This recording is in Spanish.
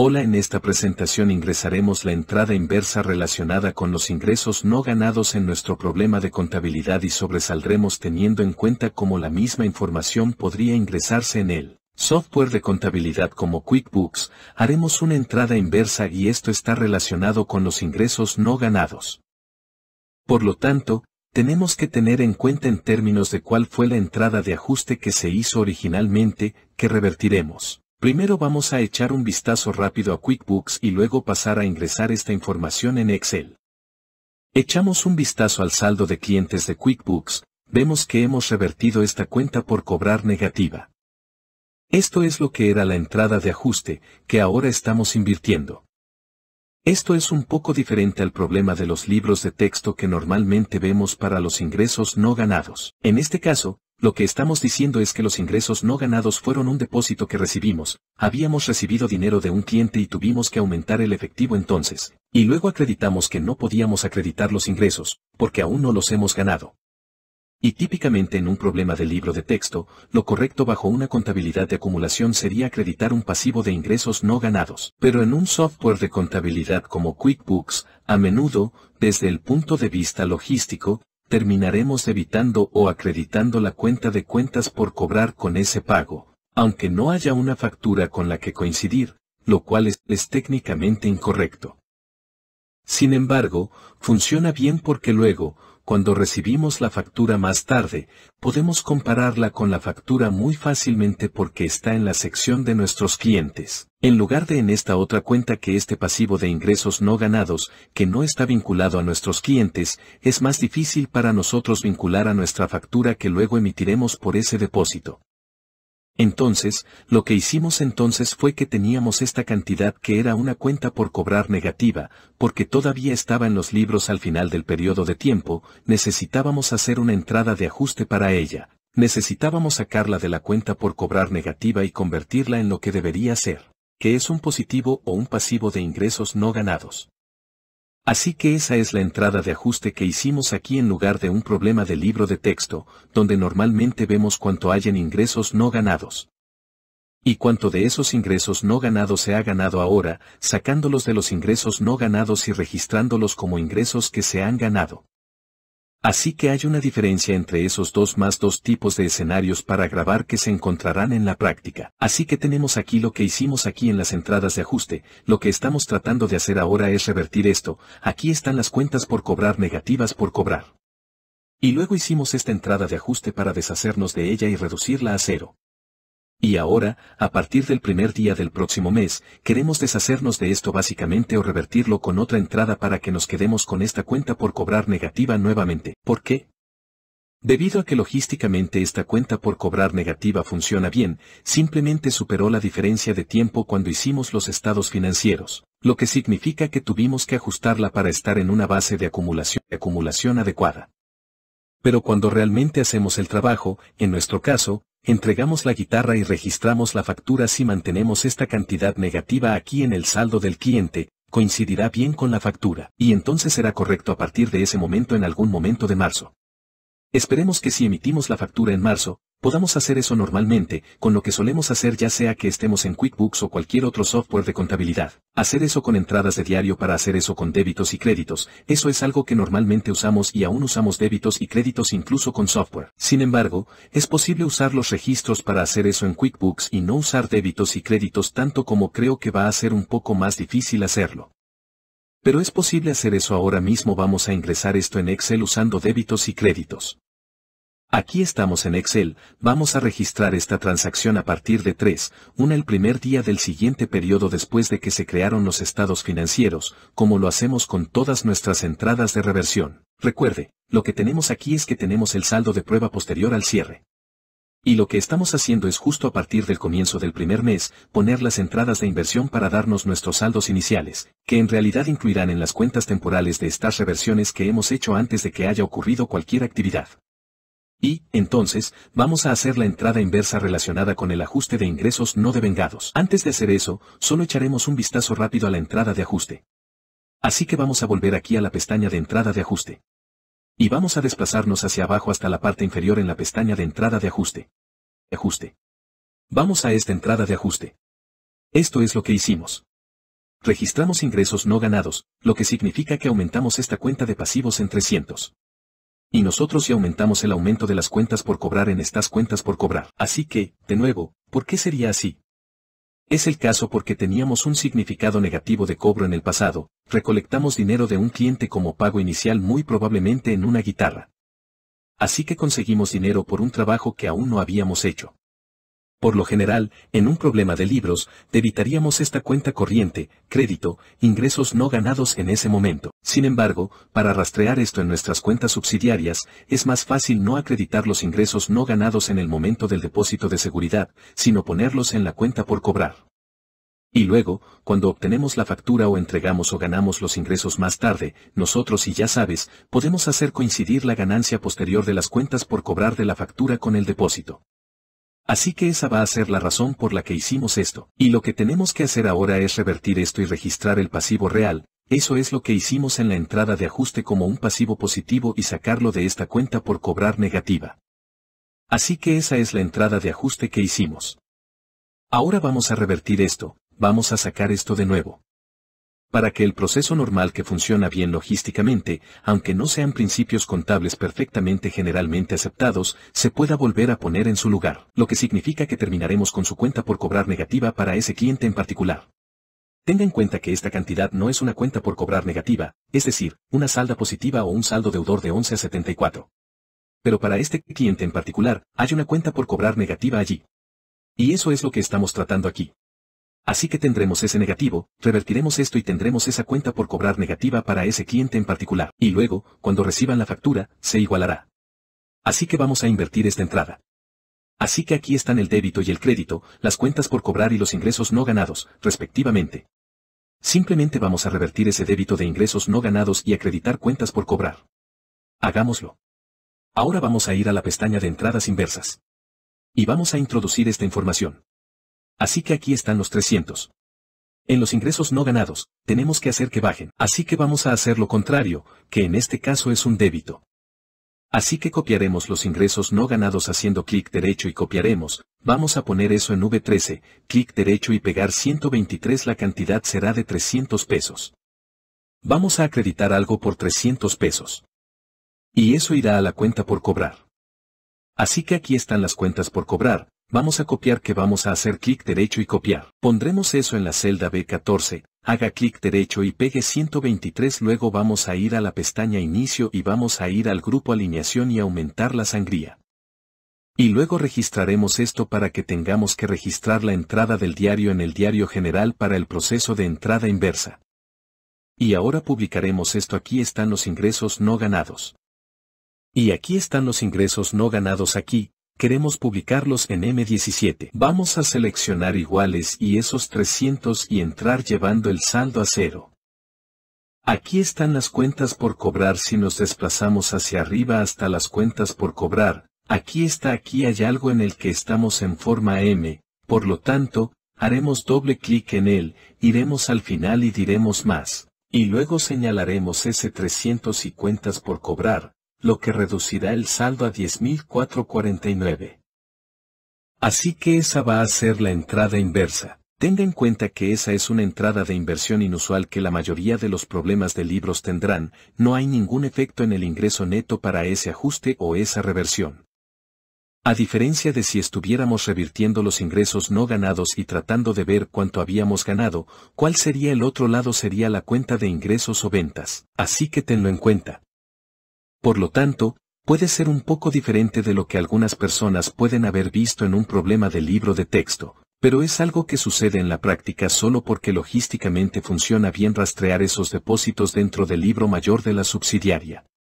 Hola en esta presentación ingresaremos la entrada inversa relacionada con los ingresos no ganados en nuestro problema de contabilidad y sobresaldremos teniendo en cuenta cómo la misma información podría ingresarse en el software de contabilidad como QuickBooks, haremos una entrada inversa y esto está relacionado con los ingresos no ganados. Por lo tanto, tenemos que tener en cuenta en términos de cuál fue la entrada de ajuste que se hizo originalmente, que revertiremos. Primero vamos a echar un vistazo rápido a QuickBooks y luego pasar a ingresar esta información en Excel. Echamos un vistazo al saldo de clientes de QuickBooks, vemos que hemos revertido esta cuenta por cobrar negativa. Esto es lo que era la entrada de ajuste, que ahora estamos invirtiendo. Esto es un poco diferente al problema de los libros de texto que normalmente vemos para los ingresos no ganados. En este caso, lo que estamos diciendo es que los ingresos no ganados fueron un depósito que recibimos, habíamos recibido dinero de un cliente y tuvimos que aumentar el efectivo entonces, y luego acreditamos que no podíamos acreditar los ingresos, porque aún no los hemos ganado. Y típicamente en un problema de libro de texto, lo correcto bajo una contabilidad de acumulación sería acreditar un pasivo de ingresos no ganados. Pero en un software de contabilidad como QuickBooks, a menudo, desde el punto de vista logístico, terminaremos evitando o acreditando la cuenta de cuentas por cobrar con ese pago, aunque no haya una factura con la que coincidir, lo cual es, es técnicamente incorrecto. Sin embargo, funciona bien porque luego, cuando recibimos la factura más tarde, podemos compararla con la factura muy fácilmente porque está en la sección de nuestros clientes, en lugar de en esta otra cuenta que este pasivo de ingresos no ganados, que no está vinculado a nuestros clientes, es más difícil para nosotros vincular a nuestra factura que luego emitiremos por ese depósito. Entonces, lo que hicimos entonces fue que teníamos esta cantidad que era una cuenta por cobrar negativa, porque todavía estaba en los libros al final del periodo de tiempo, necesitábamos hacer una entrada de ajuste para ella, necesitábamos sacarla de la cuenta por cobrar negativa y convertirla en lo que debería ser, que es un positivo o un pasivo de ingresos no ganados. Así que esa es la entrada de ajuste que hicimos aquí en lugar de un problema de libro de texto, donde normalmente vemos cuánto hay en ingresos no ganados. Y cuánto de esos ingresos no ganados se ha ganado ahora, sacándolos de los ingresos no ganados y registrándolos como ingresos que se han ganado. Así que hay una diferencia entre esos dos más dos tipos de escenarios para grabar que se encontrarán en la práctica. Así que tenemos aquí lo que hicimos aquí en las entradas de ajuste, lo que estamos tratando de hacer ahora es revertir esto, aquí están las cuentas por cobrar negativas por cobrar. Y luego hicimos esta entrada de ajuste para deshacernos de ella y reducirla a cero. Y ahora, a partir del primer día del próximo mes, queremos deshacernos de esto básicamente o revertirlo con otra entrada para que nos quedemos con esta cuenta por cobrar negativa nuevamente. ¿Por qué? Debido a que logísticamente esta cuenta por cobrar negativa funciona bien, simplemente superó la diferencia de tiempo cuando hicimos los estados financieros, lo que significa que tuvimos que ajustarla para estar en una base de acumulación, acumulación adecuada. Pero cuando realmente hacemos el trabajo, en nuestro caso, entregamos la guitarra y registramos la factura si mantenemos esta cantidad negativa aquí en el saldo del cliente, coincidirá bien con la factura, y entonces será correcto a partir de ese momento en algún momento de marzo. Esperemos que si emitimos la factura en marzo, podamos hacer eso normalmente, con lo que solemos hacer ya sea que estemos en QuickBooks o cualquier otro software de contabilidad. Hacer eso con entradas de diario para hacer eso con débitos y créditos, eso es algo que normalmente usamos y aún usamos débitos y créditos incluso con software. Sin embargo, es posible usar los registros para hacer eso en QuickBooks y no usar débitos y créditos tanto como creo que va a ser un poco más difícil hacerlo. Pero es posible hacer eso ahora mismo vamos a ingresar esto en Excel usando débitos y créditos. Aquí estamos en Excel, vamos a registrar esta transacción a partir de 3, una el primer día del siguiente periodo después de que se crearon los estados financieros, como lo hacemos con todas nuestras entradas de reversión. Recuerde, lo que tenemos aquí es que tenemos el saldo de prueba posterior al cierre. Y lo que estamos haciendo es justo a partir del comienzo del primer mes, poner las entradas de inversión para darnos nuestros saldos iniciales, que en realidad incluirán en las cuentas temporales de estas reversiones que hemos hecho antes de que haya ocurrido cualquier actividad. Y, entonces, vamos a hacer la entrada inversa relacionada con el ajuste de ingresos no devengados. Antes de hacer eso, solo echaremos un vistazo rápido a la entrada de ajuste. Así que vamos a volver aquí a la pestaña de entrada de ajuste. Y vamos a desplazarnos hacia abajo hasta la parte inferior en la pestaña de entrada de ajuste. Ajuste. Vamos a esta entrada de ajuste. Esto es lo que hicimos. Registramos ingresos no ganados, lo que significa que aumentamos esta cuenta de pasivos en 300. Y nosotros ya aumentamos el aumento de las cuentas por cobrar en estas cuentas por cobrar. Así que, de nuevo, ¿por qué sería así? Es el caso porque teníamos un significado negativo de cobro en el pasado, recolectamos dinero de un cliente como pago inicial muy probablemente en una guitarra. Así que conseguimos dinero por un trabajo que aún no habíamos hecho. Por lo general, en un problema de libros, debitaríamos esta cuenta corriente, crédito, ingresos no ganados en ese momento. Sin embargo, para rastrear esto en nuestras cuentas subsidiarias, es más fácil no acreditar los ingresos no ganados en el momento del depósito de seguridad, sino ponerlos en la cuenta por cobrar. Y luego, cuando obtenemos la factura o entregamos o ganamos los ingresos más tarde, nosotros y ya sabes, podemos hacer coincidir la ganancia posterior de las cuentas por cobrar de la factura con el depósito. Así que esa va a ser la razón por la que hicimos esto. Y lo que tenemos que hacer ahora es revertir esto y registrar el pasivo real, eso es lo que hicimos en la entrada de ajuste como un pasivo positivo y sacarlo de esta cuenta por cobrar negativa. Así que esa es la entrada de ajuste que hicimos. Ahora vamos a revertir esto, vamos a sacar esto de nuevo. Para que el proceso normal que funciona bien logísticamente, aunque no sean principios contables perfectamente generalmente aceptados, se pueda volver a poner en su lugar, lo que significa que terminaremos con su cuenta por cobrar negativa para ese cliente en particular. Tenga en cuenta que esta cantidad no es una cuenta por cobrar negativa, es decir, una salda positiva o un saldo deudor de 11 a 74. Pero para este cliente en particular, hay una cuenta por cobrar negativa allí. Y eso es lo que estamos tratando aquí. Así que tendremos ese negativo, revertiremos esto y tendremos esa cuenta por cobrar negativa para ese cliente en particular. Y luego, cuando reciban la factura, se igualará. Así que vamos a invertir esta entrada. Así que aquí están el débito y el crédito, las cuentas por cobrar y los ingresos no ganados, respectivamente. Simplemente vamos a revertir ese débito de ingresos no ganados y acreditar cuentas por cobrar. Hagámoslo. Ahora vamos a ir a la pestaña de entradas inversas. Y vamos a introducir esta información. Así que aquí están los 300. En los ingresos no ganados, tenemos que hacer que bajen. Así que vamos a hacer lo contrario, que en este caso es un débito. Así que copiaremos los ingresos no ganados haciendo clic derecho y copiaremos, vamos a poner eso en V13, clic derecho y pegar 123 la cantidad será de 300 pesos. Vamos a acreditar algo por 300 pesos. Y eso irá a la cuenta por cobrar. Así que aquí están las cuentas por cobrar, Vamos a copiar que vamos a hacer clic derecho y copiar. Pondremos eso en la celda B14, haga clic derecho y pegue 123 luego vamos a ir a la pestaña inicio y vamos a ir al grupo alineación y aumentar la sangría. Y luego registraremos esto para que tengamos que registrar la entrada del diario en el diario general para el proceso de entrada inversa. Y ahora publicaremos esto aquí están los ingresos no ganados. Y aquí están los ingresos no ganados aquí, queremos publicarlos en M17. Vamos a seleccionar iguales y esos 300 y entrar llevando el saldo a cero. Aquí están las cuentas por cobrar si nos desplazamos hacia arriba hasta las cuentas por cobrar, aquí está aquí hay algo en el que estamos en forma M, por lo tanto, haremos doble clic en él, iremos al final y diremos más, y luego señalaremos ese 300 y cuentas por cobrar, lo que reducirá el saldo a 10.449. Así que esa va a ser la entrada inversa. Tenga en cuenta que esa es una entrada de inversión inusual que la mayoría de los problemas de libros tendrán, no hay ningún efecto en el ingreso neto para ese ajuste o esa reversión. A diferencia de si estuviéramos revirtiendo los ingresos no ganados y tratando de ver cuánto habíamos ganado, cuál sería el otro lado sería la cuenta de ingresos o ventas. Así que tenlo en cuenta. Por lo tanto, puede ser un poco diferente de lo que algunas personas pueden haber visto en un problema de libro de texto, pero es algo que sucede en la práctica solo porque logísticamente funciona bien rastrear esos depósitos dentro del libro mayor de la subsidiaria.